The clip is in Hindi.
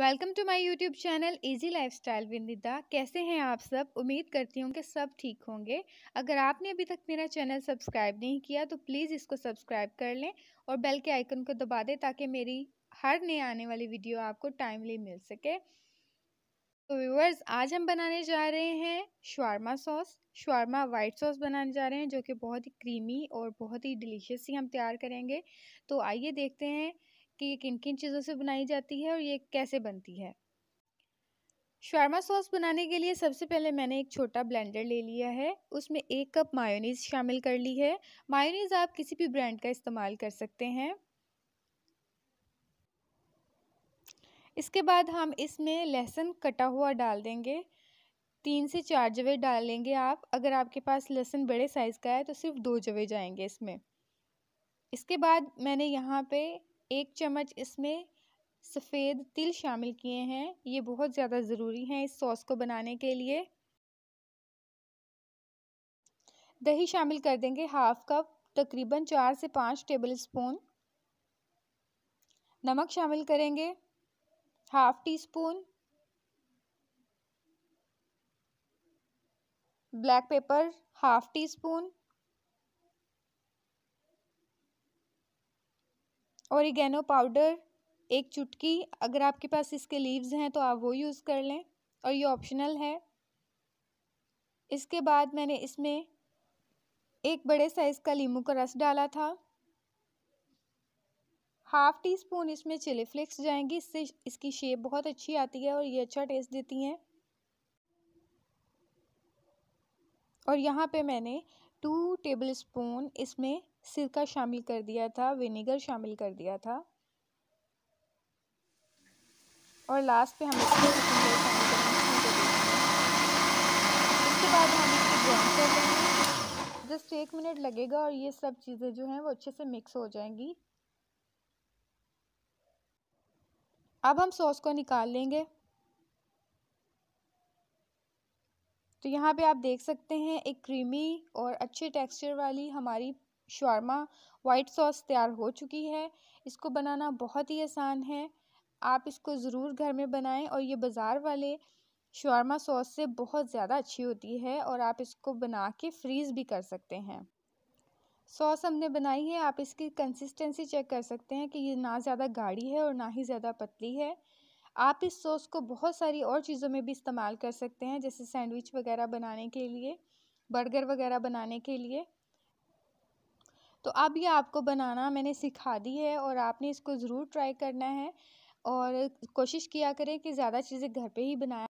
welcome to my YouTube channel easy lifestyle style Nida कैसे हैं आप सब उम्मीद करती हूँ कि सब ठीक होंगे अगर आपने अभी तक मेरा चैनल सब्सक्राइब नहीं किया तो प्लीज़ इसको सब्सक्राइब कर लें और बेल के आइकन को दबा दें ताकि मेरी हर नई आने वाली वीडियो आपको टाइमली मिल सके तो व्यूवर्स आज हम बनाने जा रहे हैं shawarma sauce shawarma white sauce बनाने जा रहे हैं जो कि बहुत ही क्रीमी और बहुत ही डिलीशियस ही हम तैयार करेंगे तो आइए देखते हैं कि ये किन किन चीज़ों से बनाई जाती है और ये कैसे बनती है शर्मा सॉस बनाने के लिए सबसे पहले मैंने एक छोटा ब्लेंडर ले लिया है उसमें एक कप मायोनीज़ शामिल कर ली है मायोनीज़ आप किसी भी ब्रांड का इस्तेमाल कर सकते हैं इसके बाद हम इसमें लहसुन कटा हुआ डाल देंगे तीन से चार जवे डालेंगे आप अगर आपके पास लहसुन बड़े साइज़ का है तो सिर्फ दो जवे जाएंगे इसमें इसके बाद मैंने यहाँ पे एक चम्मच इसमें सफ़ेद तिल शामिल किए हैं ये बहुत ज़्यादा ज़रूरी हैं इस सॉस को बनाने के लिए दही शामिल कर देंगे हाफ कप तकरीबन चार से पाँच टेबल स्पून नमक शामिल करेंगे half teaspoon black pepper half teaspoon oregano powder एक चुटकी अगर आपके पास इसके लीव्स हैं तो आप वो यूज़ कर लें और ये ऑप्शनल है इसके बाद मैंने इसमें एक बड़े साइज़ का लीमू का रस डाला था हाफ़ टी स्पून इसमें चिली फ्लेक्स जाएंगी इससे इसकी शेप बहुत अच्छी आती है और ये अच्छा टेस्ट देती हैं और यहाँ पे मैंने टू टेबल स्पून इसमें सिरका शामिल कर दिया था विनेगर शामिल कर दिया था और लास्ट पे हम इसके बाद हम इसको ब्राउन कर देंगे जस्ट एक मिनट लगेगा और ये सब चीज़ें जो हैं वो अच्छे से मिक्स हो जाएंगी अब हम सॉस को निकाल लेंगे तो यहाँ पे आप देख सकते हैं एक क्रीमी और अच्छे टेक्सचर वाली हमारी शर्मा वाइट सॉस तैयार हो चुकी है इसको बनाना बहुत ही आसान है आप इसको ज़रूर घर में बनाएं और ये बाज़ार वाले शर्मा सॉस से बहुत ज़्यादा अच्छी होती है और आप इसको बना के फ्रीज़ भी कर सकते हैं सॉस हमने बनाई है आप इसकी कंसिस्टेंसी चेक कर सकते हैं कि ये ना ज़्यादा गाढ़ी है और ना ही ज़्यादा पतली है आप इस सॉस को बहुत सारी और चीज़ों में भी इस्तेमाल कर सकते हैं जैसे सैंडविच वगैरह बनाने के लिए बर्गर वगैरह बनाने के लिए तो अब ये आपको बनाना मैंने सिखा दी है और आपने इसको ज़रूर ट्राई करना है और कोशिश किया करें कि ज़्यादा चीज़ें घर पे ही बनाया